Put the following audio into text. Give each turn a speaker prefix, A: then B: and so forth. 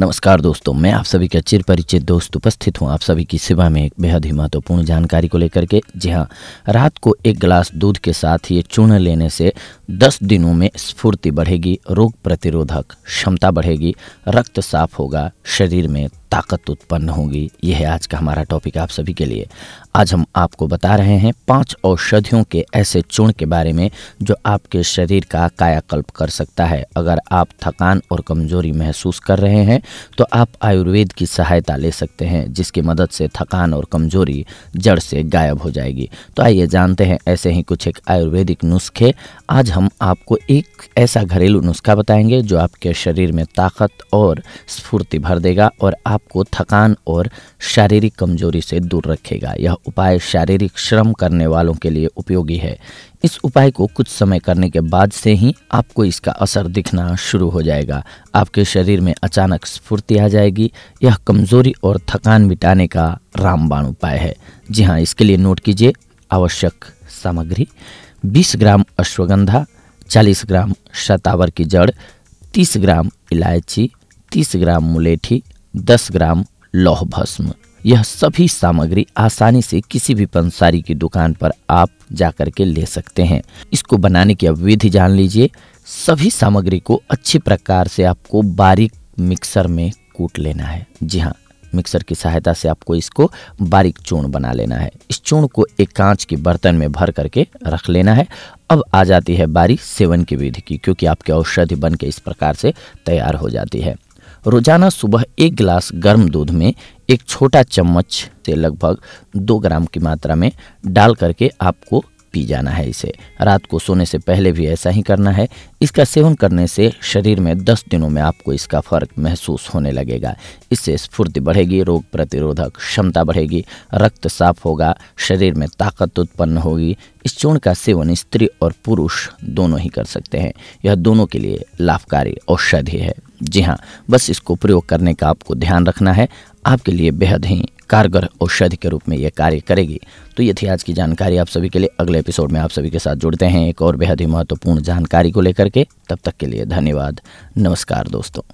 A: नमस्कार दोस्तों मैं आप सभी का चिर परिचित दोस्त उपस्थित हूं आप सभी की सेवा में एक बेहद ही महत्वपूर्ण जानकारी को लेकर के जी हाँ रात को एक गिलास दूध के साथ ये चूर्ण लेने से 10 दिनों में स्फूर्ति बढ़ेगी रोग प्रतिरोधक क्षमता बढ़ेगी रक्त साफ होगा शरीर में ताकत उत्पन्न होगी यह है आज का हमारा टॉपिक आप सभी के लिए आज हम आपको बता रहे हैं पांच औषधियों के ऐसे चूर्ण के बारे में जो आपके शरीर का कायाकल्प कर सकता है अगर आप थकान और कमजोरी महसूस कर रहे हैं तो आप आयुर्वेद की सहायता ले सकते हैं जिसकी मदद से थकान और कमजोरी जड़ से गायब हो जाएगी तो आइए जानते हैं ऐसे ही कुछ एक आयुर्वेदिक नुस्खे आज हम आपको एक ऐसा घरेलू नुस्खा बताएंगे जो आपके शरीर में ताकत और स्फूर्ति भर देगा और आप आपको थकान और शारीरिक कमजोरी से दूर रखेगा यह उपाय शारीरिक श्रम करने वालों के लिए उपयोगी है इस उपाय को कुछ समय करने के बाद से ही आपको इसका असर दिखना शुरू हो जाएगा आपके शरीर में अचानक स्फूर्ति आ जाएगी यह कमजोरी और थकान मिटाने का रामबाण उपाय है जी हाँ इसके लिए नोट कीजिए आवश्यक सामग्री 20 ग्राम अश्वगंधा 40 ग्राम शतावर की जड़ 30 ग्राम इलायची 30 ग्राम मुलेठी दस ग्राम लौह भस्म यह सभी सामग्री आसानी से किसी भी पंसारी की दुकान पर आप जाकर के ले सकते हैं इसको बनाने की अब विधि जान लीजिए सभी सामग्री को अच्छे प्रकार से आपको बारीक मिक्सर में कूट लेना है जी हाँ मिक्सर की सहायता से आपको इसको बारीक चूर्ण बना लेना है इस चूर्ण को एक कांच के बर्तन में भर करके रख लेना है अब आ जाती है बारी सेवन की विधि की क्योंकि आपकी औषधि बन के इस प्रकार से तैयार हो जाती है रोजाना सुबह एक गिलास गर्म दूध में एक छोटा चम्मच से लगभग दो ग्राम की मात्रा में डाल करके आपको पी जाना है इसे रात को सोने से पहले भी ऐसा ही करना है इसका सेवन करने से शरीर में 10 दिनों में आपको इसका फर्क महसूस होने लगेगा इससे स्फूर्ति बढ़ेगी रोग प्रतिरोधक क्षमता बढ़ेगी रक्त साफ होगा शरीर में ताकत उत्पन्न होगी इस चूर्ण का सेवन स्त्री और पुरुष दोनों ही कर सकते हैं यह दोनों के लिए लाभकारी औषधि है जी हाँ बस इसको प्रयोग करने का आपको ध्यान रखना है आपके लिए बेहद ही कारगर औषधि के रूप में यह कार्य करेगी तो ये थी आज की जानकारी आप सभी के लिए अगले एपिसोड में आप सभी के साथ जुड़ते हैं एक और बेहद ही महत्वपूर्ण जानकारी को लेकर के तब तक के लिए धन्यवाद नमस्कार दोस्तों